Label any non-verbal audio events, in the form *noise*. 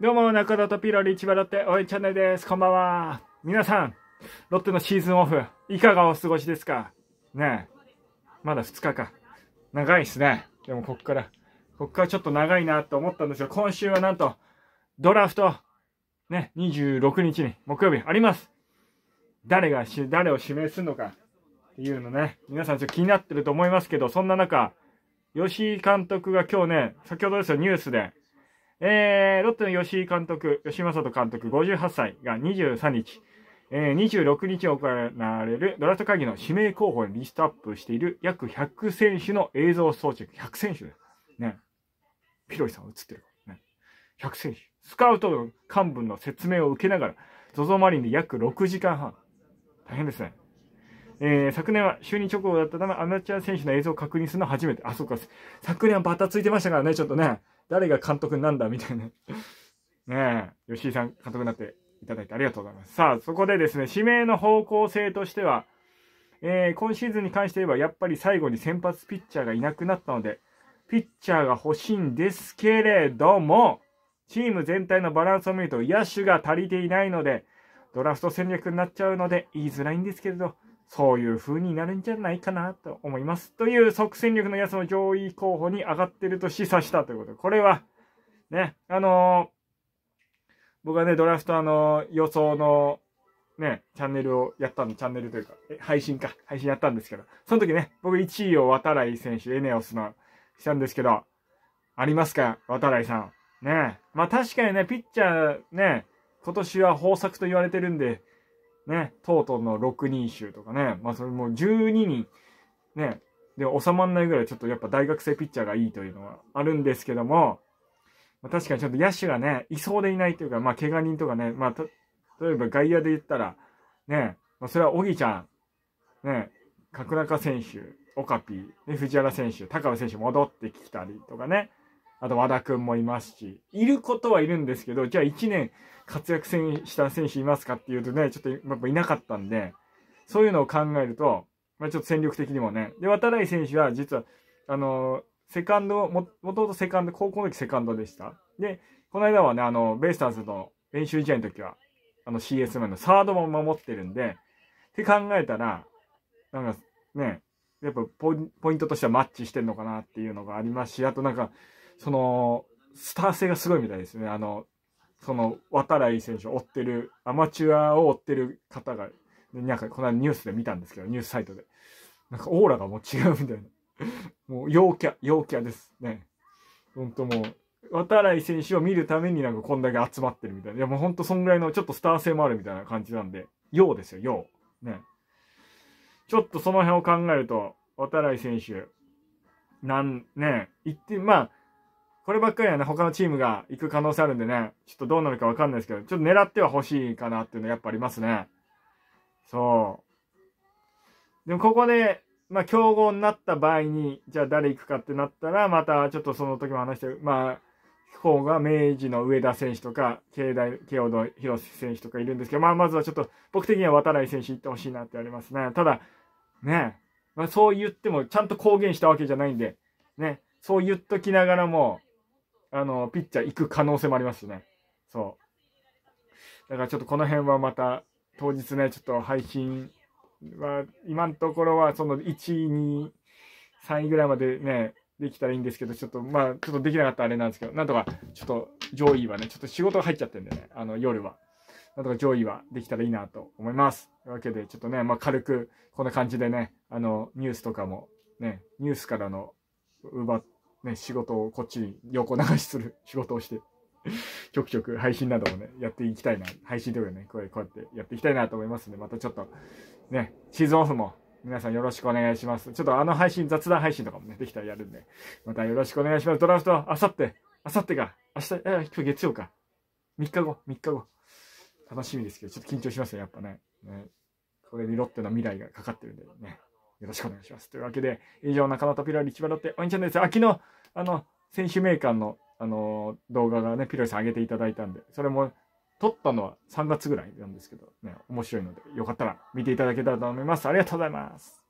どうも、中田とピロリ千葉ロッテ応援チャンネルです。こんばんは。皆さん、ロッテのシーズンオフ、いかがお過ごしですかねえ。まだ2日か。長いっすね。でも、こっから、こっからちょっと長いなと思ったんですが、今週はなんと、ドラフト、ね、26日に、木曜日あります。誰がし、誰を指名するのか、っていうのね、皆さんちょっと気になってると思いますけど、そんな中、吉井監督が今日ね、先ほどですよ、ニュースで、えー、ロッテの吉井監督、吉正人監督58歳が23日、えー、26日行われるドラフト会議の指名候補にリストアップしている約100選手の映像装着。100選手です。ね。ピロリさん映ってる。ね。100選手。スカウトの幹部の説明を受けながら、ゾゾマリンで約6時間半。大変ですね。えー、昨年は就任直後だったため、アマチュア選手の映像を確認するのは初めて。あ、そうか。昨年はバタついてましたからね、ちょっとね。誰が監督なんだみたいな。*laughs* ねえ、吉井さん監督になっていただいてありがとうございます。さあ、そこでですね、指名の方向性としては、えー、今シーズンに関して言えば、やっぱり最後に先発ピッチャーがいなくなったので、ピッチャーが欲しいんですけれども、チーム全体のバランスを見ると野手が足りていないので、ドラフト戦略になっちゃうので言いづらいんですけれど、そういう風になるんじゃないかなと思います。という即戦力のやつも上位候補に上がってると示唆したということで、これは、ね、あのー、僕はね、ドラフトあのー、予想の、ね、チャンネルをやったの、チャンネルというか、え配信か、配信やったんですけど、その時ね、僕1位を渡来選手、エネオスの、したんですけど、ありますか渡来さん。ねまあ確かにね、ピッチャーね、今年は豊作と言われてるんで、ね、とうとうの6人衆とかね、まあそれも12人、ね、で収まんないぐらいちょっとやっぱ大学生ピッチャーがいいというのはあるんですけども、まあ、確かにちょっと野手がね、いそうでいないというか、まあ怪我人とかね、まあ例えば外野で言ったら、ね、まあそれは小木ちゃん、ね、角中選手、オカピー、藤原選手、高部選手戻ってきたりとかね、あと和田くんもいますし、いることはいるんですけど、じゃあ1年活躍した選手いますかっていうとね、ちょっとやっぱいなかったんで、そういうのを考えると、まあ、ちょっと戦力的にもね。で、渡来選手は実は、あのー、セカンド、も、もともとセカンド、高校の時セカンドでした。で、この間はね、あの、ベイスターズの練習試合の時は、あの CS 前のサードも守ってるんで、って考えたら、なんかね、やっぱポイントとしてはマッチしてんのかなっていうのがありますし、あとなんか、その、スター性がすごいみたいですね。あの、その、渡来選手を追ってる、アマチュアを追ってる方が、なんか、このニュースで見たんですけど、ニュースサイトで。なんか、オーラがもう違うみたいな。*laughs* もう、陽キャ、陽キャですね。ほんともう、渡来選手を見るためになんかこんだけ集まってるみたいな。いや、もうほんとそんぐらいのちょっとスター性もあるみたいな感じなんで、陽ですよ、陽。ね。ちょっとその辺を考えると、渡来選手、なん、ね、言って、まあ、こればっかりはね、他のチームが行く可能性あるんでね、ちょっとどうなるかわかんないですけど、ちょっと狙っては欲しいかなっていうのはやっぱありますね。そう。でもここで、まあ、競合になった場合に、じゃあ誰行くかってなったら、またちょっとその時も話してる、まあ、方が明治の上田選手とか、慶大、慶応の広瀬選手とかいるんですけど、まあ、まずはちょっと、僕的には渡来選手行ってほしいなってありますね。ただ、ね、まあ、そう言っても、ちゃんと公言したわけじゃないんで、ね、そう言っときながらも、あの、ピッチャー行く可能性もありますしね。そう。だからちょっとこの辺はまた、当日ね、ちょっと配信は、今のところはその1位、2位、3位ぐらいまでね、できたらいいんですけど、ちょっと、まあ、ちょっとできなかったあれなんですけど、なんとか、ちょっと上位はね、ちょっと仕事が入っちゃってんでね、あの、夜は。なんとか上位はできたらいいなと思います。というわけで、ちょっとね、まあ、軽く、こんな感じでね、あの、ニュースとかも、ね、ニュースからの奪っね、仕事をこっちに横流しする *laughs* 仕事をして、ちょくちょく配信などもね、やっていきたいな、配信というかね、こうこうやってやっていきたいなと思いますんで、またちょっと、ね、シーズンオフも皆さんよろしくお願いします。ちょっとあの配信、雑談配信とかもね、できたらやるんで、またよろしくお願いします。ドラフト、あさって、あさってか、明日、え、今日月曜か。3日後、3日後。楽しみですけど、ちょっと緊張しますね、やっぱね。ねこれにロッテの未来がかかってるんでね。よろしくお願いします。というわけで、以上、中野とピロリ千葉ロッテお援ちゃんネルです。あ、昨日、あの、選手名鑑の、あの、動画がね、ピロリさん上げていただいたんで、それも、撮ったのは3月ぐらいなんですけど、ね、面白いので、よかったら見ていただけたらと思います。ありがとうございます。